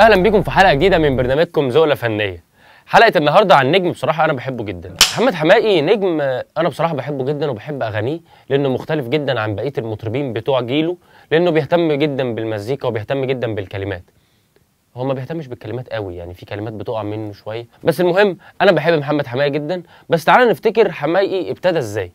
اهلا بيكم في حلقه جديده من برنامجكم زقله فنيه حلقه النهارده عن نجم بصراحه انا بحبه جدا محمد حماقي نجم انا بصراحه بحبه جدا وبحب اغانيه لانه مختلف جدا عن بقيه المطربين بتوع جيله لانه بيهتم جدا بالمزيكا وبيهتم جدا بالكلمات هو ما بيهتمش بالكلمات قوي يعني في كلمات بتقع منه شويه بس المهم انا بحب محمد حماقي جدا بس تعالى نفتكر حماقي ابتدى ازاي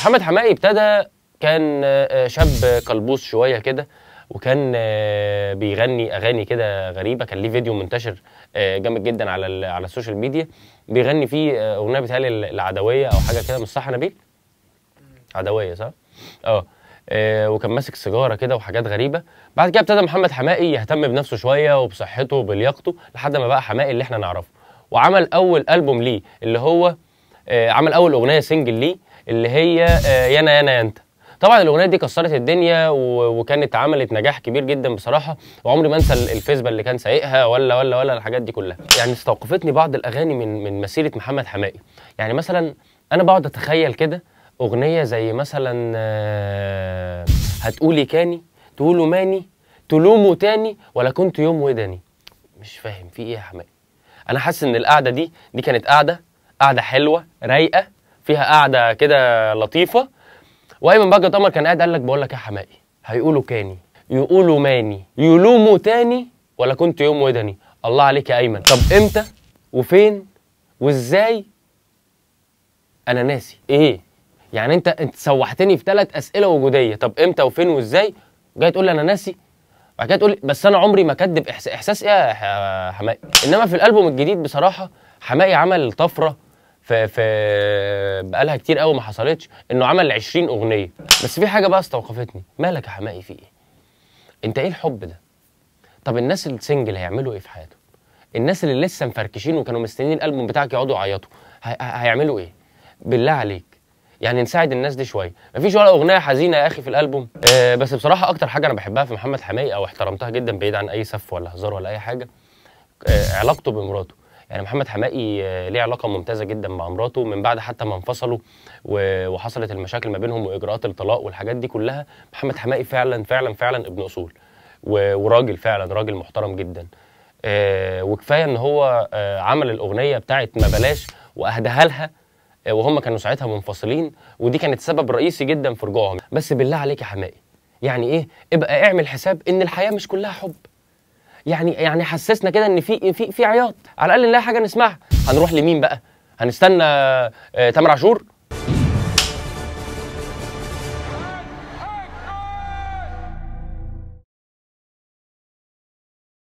محمد حماقي ابتدى كان آه، شاب كلبوس شويه كده وكان آه، بيغني اغاني كده غريبه كان ليه فيديو منتشر آه، جامد جدا على على السوشيال ميديا بيغني فيه آه، اغنيه بتهيألي العدويه او حاجه كده مش صح نبيل؟ عدويه صح؟ اه وكان ماسك سيجاره كده وحاجات غريبه بعد كده ابتدى محمد حمائي يهتم بنفسه شويه وبصحته وبلياقته لحد ما بقى حمائي اللي احنا نعرفه وعمل اول البوم ليه اللي هو عمل اول اغنيه سنجل ليه اللي هي يانا يانا يا انت طبعا الاغنيه دي كسرت الدنيا وكانت عملت نجاح كبير جدا بصراحه وعمري ما انسى الفيسبا اللي كان سايقها ولا ولا ولا الحاجات دي كلها يعني استوقفتني بعض الاغاني من من مسيره محمد حمائي يعني مثلا انا بقعد اتخيل كده اغنيه زي مثلا آه، هتقولي كاني تقولوا ماني تلوموا تاني ولا كنت يوم وداني مش فاهم في ايه يا حمائي انا حاسس ان القعده دي دي كانت قعده قعده حلوه رايقه فيها قعده كده لطيفه وايمن بجد قمر كان قاعد قال لك بقول لك يا حمائي هيقولوا كاني يقولوا ماني يلوموا تاني ولا كنت يوم ودني الله عليك يا ايمن طب امتى وفين وازاي انا ناسي ايه يعني انت انت سوحتني في ثلاث اسئله وجوديه طب امتى وفين وازاي جاي تقول لي انا ناسي بعد كده تقول بس انا عمري ما كدب احساس احساس ايه يا حمائي انما في الالبوم الجديد بصراحه حمائي عمل طفره في في بقالها كتير قوي ما حصلتش انه عمل 20 اغنيه بس في حاجه بقى استوقفتني مالك يا حماقي في ايه انت ايه الحب ده طب الناس السنجل هيعملوا ايه في حياتهم الناس اللي لسه مفركشين وكانوا مستنيين الالبوم بتاعك يقعدوا يعيطوا هيعملوا ايه بالله عليك يعني نساعد الناس دي شويه مفيش ولا اغنيه حزينه يا اخي في الالبوم آه بس بصراحه اكتر حاجه انا بحبها في محمد حماقي او احترمتها جدا بعيد عن اي سف ولا هزار ولا اي حاجه آه علاقته بمراته يعني محمد حماقي آه، ليه علاقه ممتازه جدا مع مراته من بعد حتى ما انفصلوا وحصلت المشاكل ما بينهم واجراءات الطلاق والحاجات دي كلها محمد حماقي فعلا فعلا فعلا ابن اصول وراجل فعلا راجل محترم جدا آه، وكفايه ان هو آه، عمل الاغنيه بتاعت ما بلاش واهداها لها وهم كانوا ساعتها منفصلين ودي كانت سبب رئيسي جدا في رجوعهم بس بالله عليك يا حماقي يعني ايه ابقى اعمل حساب ان الحياه مش كلها حب يعني يعني حسسنا كده ان في في في عياط على الاقل نلاقي حاجه نسمعها هنروح لمين بقى هنستنى آه، تامر عاشور